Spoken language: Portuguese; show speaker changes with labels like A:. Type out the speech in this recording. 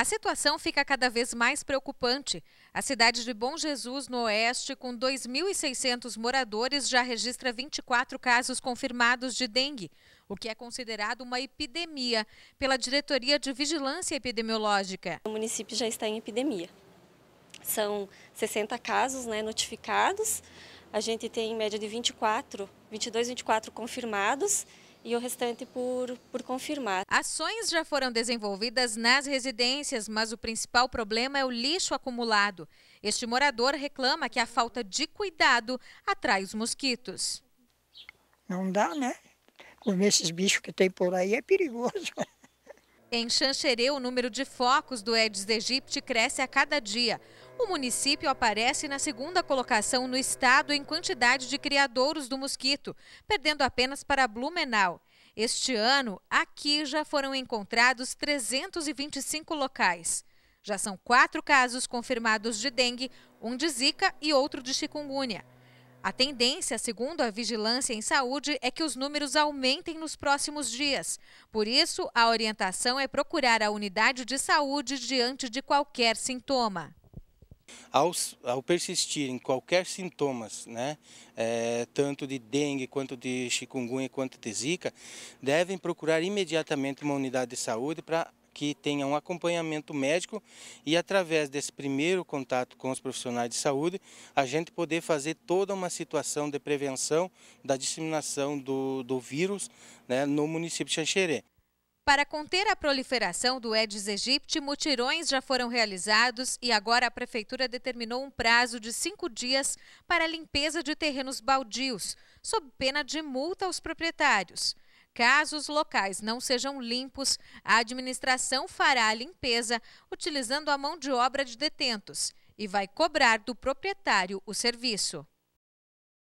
A: A situação fica cada vez mais preocupante. A cidade de Bom Jesus, no Oeste, com 2.600 moradores, já registra 24 casos confirmados de dengue, o que é considerado uma epidemia pela Diretoria de Vigilância Epidemiológica. O município já está em epidemia. São 60 casos né, notificados, a gente tem em média de 24, 22, 24 confirmados e o restante por, por confirmar. Ações já foram desenvolvidas nas residências, mas o principal problema é o lixo acumulado. Este morador reclama que a falta de cuidado atrai os mosquitos.
B: Não dá, né? Comer esses bichos que tem por aí é perigoso.
A: Em Xanxerê, o número de focos do Aedes aegypti cresce a cada dia. O município aparece na segunda colocação no estado em quantidade de criadouros do mosquito, perdendo apenas para Blumenau. Este ano, aqui já foram encontrados 325 locais. Já são quatro casos confirmados de dengue, um de zika e outro de chikungunya. A tendência, segundo a Vigilância em Saúde, é que os números aumentem nos próximos dias. Por isso, a orientação é procurar a unidade de saúde diante de qualquer sintoma.
B: Ao, ao persistirem qualquer sintomas, né, é, tanto de dengue, quanto de chikungunya, quanto de zika, devem procurar imediatamente uma unidade de saúde para que tenha um acompanhamento médico e através desse primeiro contato com os profissionais de saúde, a gente poder fazer toda uma situação de prevenção da disseminação do, do vírus né, no município de Xanxerê.
A: Para conter a proliferação do Aedes aegypti, mutirões já foram realizados e agora a prefeitura determinou um prazo de cinco dias para a limpeza de terrenos baldios, sob pena de multa aos proprietários. Caso os locais não sejam limpos, a administração fará a limpeza utilizando a mão de obra de detentos e vai cobrar do proprietário o serviço.